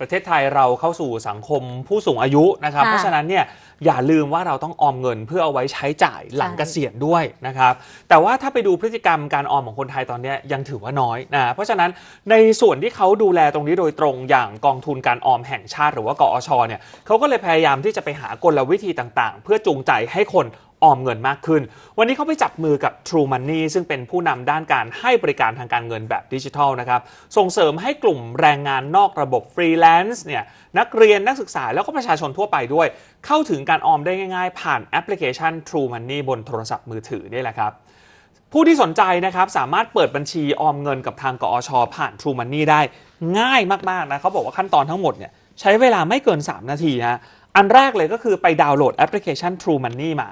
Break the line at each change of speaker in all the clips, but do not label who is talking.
ประเทศไทยเราเข้าสู่สังคมผู้สูงอายุนะครับ เพราะฉะนั้นเนี่ยอย่าลืมว่าเราต้องออมเงินเพื่อเอาไว้ใช้จ่ายหลังเกษียณด้วยนะครับแต่ว่าถ้าไปดูพฤติกรรมการออมของคนไทยตอนนี้ยยังถือว่าน้อยนะเพราะฉะนั้นในส่วนที่เขาดูแลตรงนี้โดยตรงอย่างกองทุนการออมแห่งชาติหรือว่ากอชเนี่ยเขาก็เลยพยายามที่จะไปหากลวิธีต่าง ๆ เพื่อจูงใจให้คนออมเงินมากขึ้น วันนี้เขาไปจับมือกับ True Money ซึ่งเป็นผู้นำด้านการให้บริการทางการเงินแบบดิจิทัลนะครับ ส่งเสริมให้กลุ่มแรงงานนอกระบบฟรีแลนซ์เนี่ย นักเรียนนักศึกษาแล้วก็ประชาชนทั่วไปด้วย เข้าถึงการออมได้ง่ายๆ ผ่านแอปพลิเคชัน True Money บนโทรศัพท์มือถือนี่แหละครับ ผู้ที่สนใจนะครับสามารถเปิดบัญชีออมเงินกับทางกอชผ่าน True Money ได้ง่ายมากๆนะเขาบอกว่าขั้นตอนทั้งหมดเนี่ยใช้เวลาไม่เกิน 3 นาทีฮะอันแรกเลยก็คือไปดาวน์โหลดแอปพลิเคชัน True Money มา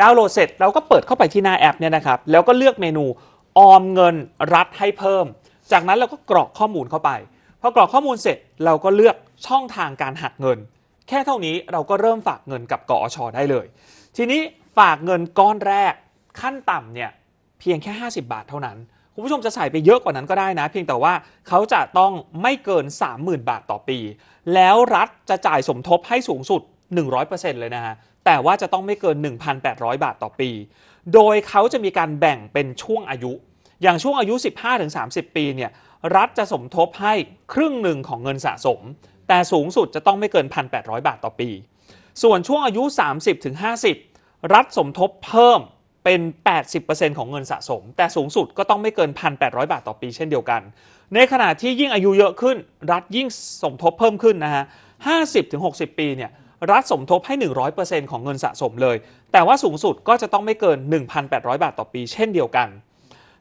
ดาวน์โหลดเสร็จเราก็เปิดเข้าไปที่หน้าแอปเนี่ยนะครับแล้วก็เลือกเมนูออมเงินรัฐให้เพิ่ม จากนั้นเราก็กรอกข้อมูลเข้าไปพอกรอกข้อมูลเสร็จเราก็เลือกช่องทางการหักเงิน แค่เท่านี้เราก็เริ่มฝากเงินกับกอชอได้เลย ทีนี้ฝากเงินก้อนแรกขั้นต่ำเนี่ยเพียงแค่ 50 บาทเท่านั้นคุณผู้ชมจะใส่ไปเยอะกว่านั้นก็ได้นะ เพียงแต่ว่าเขาจะต้องไม่เกิน 30,000 บาทต่อปี แล้วรัฐจะจ่ายสมทบให้สูงสุด 100%เลยนะฮะแต่ว่าจะต้องไม่เกิน 1,800 บาทต่อปี โดยเขาจะมีการแบ่งเป็นช่วงอายุ อย่างช่วงอายุ 15-30 ปี เนี่ย รัฐจะสมทบให้ครึ่งหนึ่งของเงินสะสม แต่สูงสุดจะต้องไม่เกิน 1,800 บาทต่อปี ส่วนช่วงอายุ 30-50 รัฐสมทบเพิ่มเป็น 80%ของเงินสะสม แต่สูงสุดก็ต้องไม่เกิน 1,800 บาทต่อปี เช่นเดียวกัน ในขณะที่ยิ่งอายุเยอะขึ้น รัฐยิ่งสมทบเพิ่มขึ้นนะฮะ 50-60 ปี เนี่ยรัฐสมทบให้ 100%ของเงินสะสมเลย แต่ว่าสูงสุดก็จะต้องไม่เกิน 1,800 บาทต่อปีเช่นเดียวกัน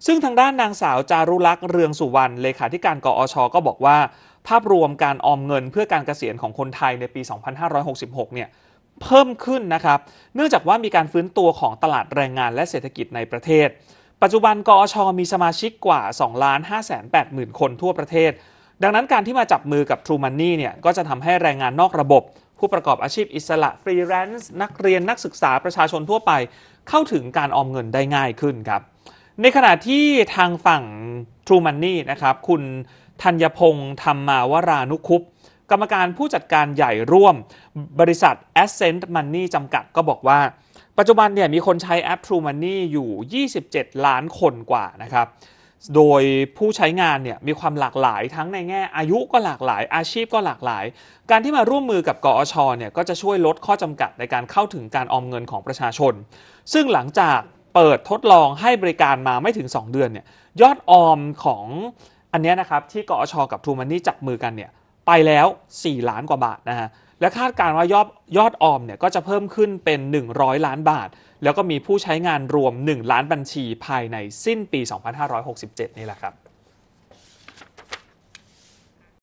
ซึ่งทางด้านนางสาวจารุลักษ์เรืองสุวรรณเลขาธิการกอช ก็บอกว่า ภาพรวมการออมเงินเพื่อการเกษียณของคนไทยในปี 2566เนี่ยเพิ่มขึ้นนะครับ เนื่องจากว่ามีการฟื้นตัวของตลาดแรงงานและเศรษฐกิจในประเทศ ปัจจุบันกอชมีสมาชิกกว่า2ล้าน5 8 0 0 0 0 คนทั่วประเทศ ดังนั้นการที่มาจับมือกับ True Money เนี่ยก็จะทำให้แรงงานนอกระบบผู้ประกอบอาชีพอิสระฟรีแลนซ์ นักเรียนนักศึกษาประชาชนทั่วไปเข้าถึงการออมเงินได้ง่ายขึ้นครับ ในขณะที่ทางฝั่ง True Money นะครับ คุณธัญพงศ์ธรรมาวรานุคุป กรรมการผู้จัดการใหญ่ร่วม บริษัท Ascent Money จำกัดก็บอกว่า ปัจจุบันเนี่ยมีคนใช้แอป True Money อยู่ 27 ล้านคนกว่านะครับโดยผู้ใช้งานเนี่ยมีความหลากหลายทั้งในแง่อายุก็หลากหลายอาชีพก็หลากหลาย การที่มาร่วมมือกับกอชเนี่ยก็จะช่วยลดข้อจำกัดในการเข้าถึงการออมเงินของประชาชน ซึ่งหลังจากเปิดทดลองให้บริการมาไม่ถึง 2 เดือนเนี่ยยอดออมของอันนี้นะครับที่กอชกับทูมันนี่จับมือกันเนี่ยไปแล้ว 4 ล้านกว่าบาทนะฮะและคาดการว่ายอดยอดออมเนี่ยก็จะเพิ่มขึ้นเป็น 100 ล้านบาท แล้วก็มีผู้ใช้งานรวม 1 ล้านบัญชีภายในสิ้นปี 2567 นี่แหละครับ